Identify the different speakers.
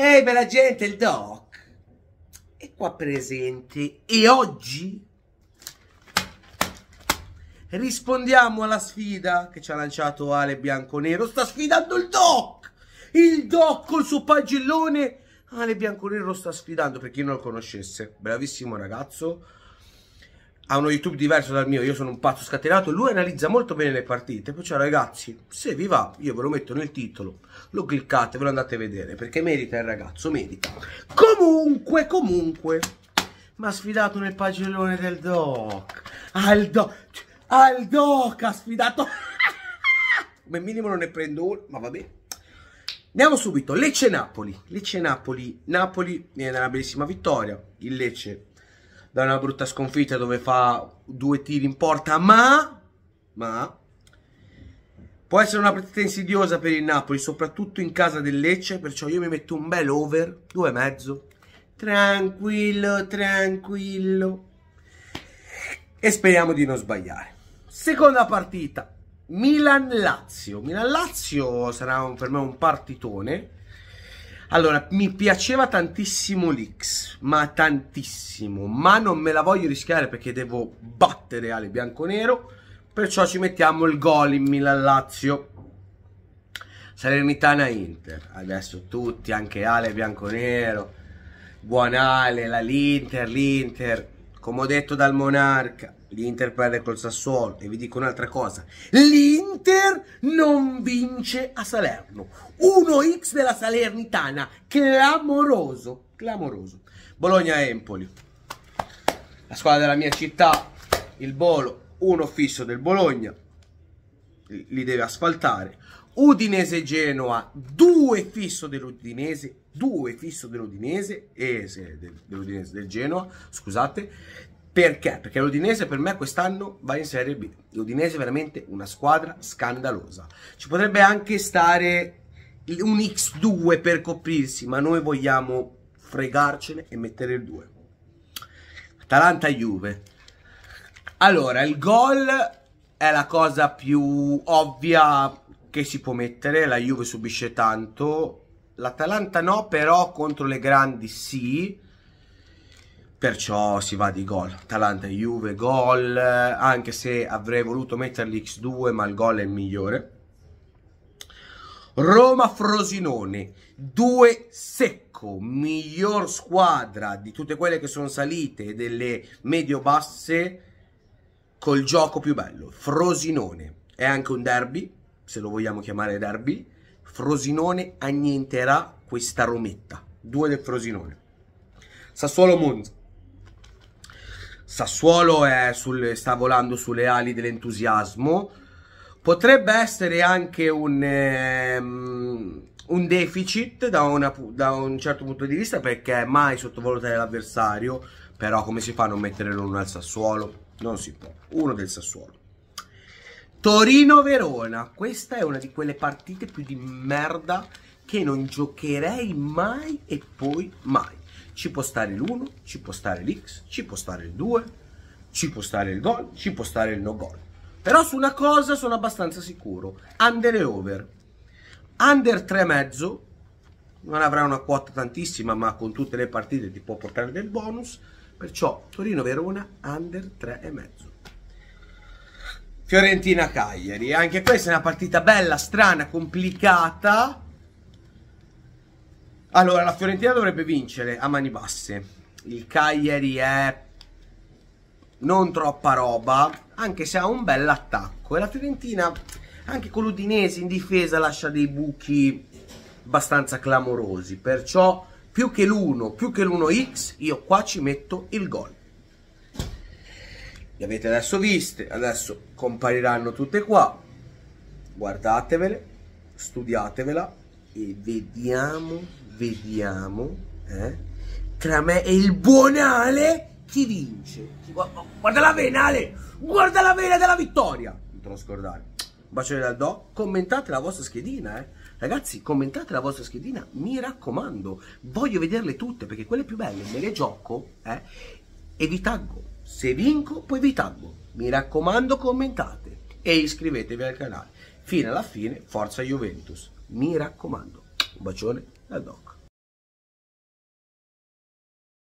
Speaker 1: Ehi bella gente, il Doc è qua presente e oggi rispondiamo alla sfida che ci ha lanciato Ale Bianconero. Sta sfidando il Doc! Il Doc col suo pagellone Ale Bianconero lo sta sfidando, per chi non lo conoscesse. Bravissimo ragazzo, ha uno YouTube diverso dal mio, io sono un pazzo scatenato, lui analizza molto bene le partite, poi cioè ragazzi, se vi va, io ve lo metto nel titolo, lo cliccate, ve lo andate a vedere, perché merita il ragazzo, merita. Comunque, comunque, mi ha sfidato nel pagellone del doc, al doc, al doc ha sfidato, come minimo non ne prendo uno, ma va bene. Andiamo subito, Lecce-Napoli, Lecce-Napoli, Napoli viene da una bellissima vittoria, il Lecce da una brutta sconfitta dove fa due tiri in porta, ma, ma può essere una partita insidiosa per il Napoli, soprattutto in casa del Lecce, perciò io mi metto un bel over, due e mezzo, tranquillo, tranquillo, e speriamo di non sbagliare. Seconda partita, Milan-Lazio. Milan-Lazio sarà un, per me un partitone, allora, mi piaceva tantissimo l'X, ma tantissimo, ma non me la voglio rischiare perché devo battere Ale Bianconero, perciò ci mettiamo il gol in Milan-Lazio. Salernitana-Inter, adesso tutti, anche Ale Bianconero, buon Ale, la l'Inter, l'Inter come ho detto dal Monarca, l'Inter perde col Sassuolo e vi dico un'altra cosa, l'Inter non vince a Salerno, 1x della Salernitana, clamoroso, clamoroso. Bologna-Empoli, la squadra della mia città, il Bolo, uno fisso del Bologna, li deve asfaltare. Udinese Genoa, due fisso dell'Udinese, due fisso dell'Udinese, eh, del, dell'Udinese del Genoa, scusate, perché? Perché l'Udinese per me quest'anno va in Serie B. L'Udinese è veramente una squadra scandalosa. Ci potrebbe anche stare un X2 per coprirsi, ma noi vogliamo fregarcene e mettere il 2. Atalanta-Juve. Allora, il gol è la cosa più ovvia che si può mettere, la Juve subisce tanto, l'Atalanta no, però contro le grandi sì, perciò si va di gol, Atalanta e Juve gol, anche se avrei voluto metterli x2 ma il gol è il migliore. Roma Frosinone, 2 secco, miglior squadra di tutte quelle che sono salite e delle medio-basse, col gioco più bello, Frosinone. È anche un derby, se lo vogliamo chiamare derby. Frosinone annienterà questa Rometta. Due del Frosinone. Sassuolo Monza. Sassuolo sul, sta volando sulle ali dell'entusiasmo. Potrebbe essere anche un, um, un deficit da, una, da un certo punto di vista perché mai sottovalutare l'avversario però come si fa a non mettere l'uno al Sassuolo? Non si può. Uno del Sassuolo. Torino-Verona. Questa è una di quelle partite più di merda che non giocherei mai e poi mai. Ci può stare l'1, ci può stare l'X, ci può stare il 2, ci può stare il gol, ci può stare il no gol. Però su una cosa sono abbastanza sicuro. Under e over. Under 3,5. Non avrà una quota tantissima, ma con tutte le partite ti può portare del bonus. Perciò Torino-Verona under 3,5. Fiorentina-Cagliari, anche questa è una partita bella, strana, complicata. Allora, la Fiorentina dovrebbe vincere a mani basse. Il Cagliari è non troppa roba, anche se ha un bell'attacco. E la Fiorentina, anche con l'Udinese in difesa, lascia dei buchi abbastanza clamorosi. Perciò più che l'1, più che l'1x, io qua ci metto il gol. Le avete adesso viste, adesso compariranno tutte qua. Guardatevele, studiatevela e vediamo, vediamo, eh, tra me e il buon Ale chi vince. Guarda la vena Ale, guarda la vena della vittoria. Non te lo scordare. Un bacione dal Do, commentate la vostra schedina, eh. Ragazzi, commentate la vostra schedina, mi raccomando, voglio vederle tutte perché quelle più belle me le gioco eh, e vi taggo. Se vinco, poi vi taggo. Mi raccomando, commentate e iscrivetevi al canale. Fino alla fine, forza Juventus. Mi raccomando. Un bacione dal Doc.